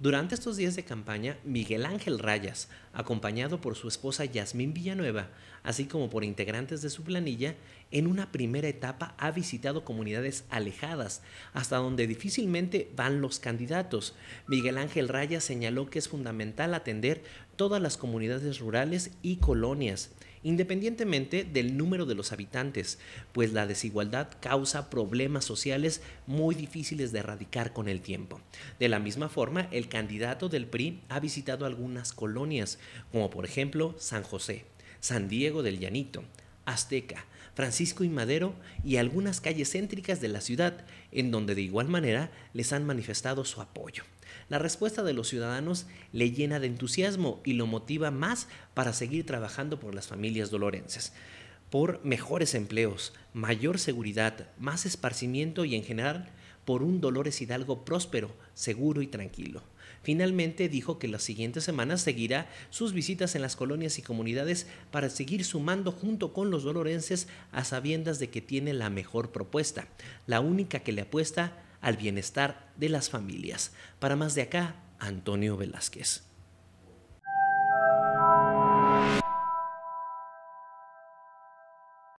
Durante estos días de campaña, Miguel Ángel Rayas, acompañado por su esposa Yasmín Villanueva, así como por integrantes de su planilla, en una primera etapa ha visitado comunidades alejadas, hasta donde difícilmente van los candidatos. Miguel Ángel Rayas señaló que es fundamental atender todas las comunidades rurales y colonias, independientemente del número de los habitantes, pues la desigualdad causa problemas sociales muy difíciles de erradicar con el tiempo. De la misma forma, el el candidato del PRI ha visitado algunas colonias, como por ejemplo San José, San Diego del Llanito, Azteca, Francisco y Madero y algunas calles céntricas de la ciudad, en donde de igual manera les han manifestado su apoyo. La respuesta de los ciudadanos le llena de entusiasmo y lo motiva más para seguir trabajando por las familias dolorenses por mejores empleos, mayor seguridad, más esparcimiento y en general por un Dolores Hidalgo próspero, seguro y tranquilo. Finalmente dijo que las siguientes semanas seguirá sus visitas en las colonias y comunidades para seguir sumando junto con los dolorenses a sabiendas de que tiene la mejor propuesta, la única que le apuesta al bienestar de las familias. Para más de acá, Antonio Velázquez.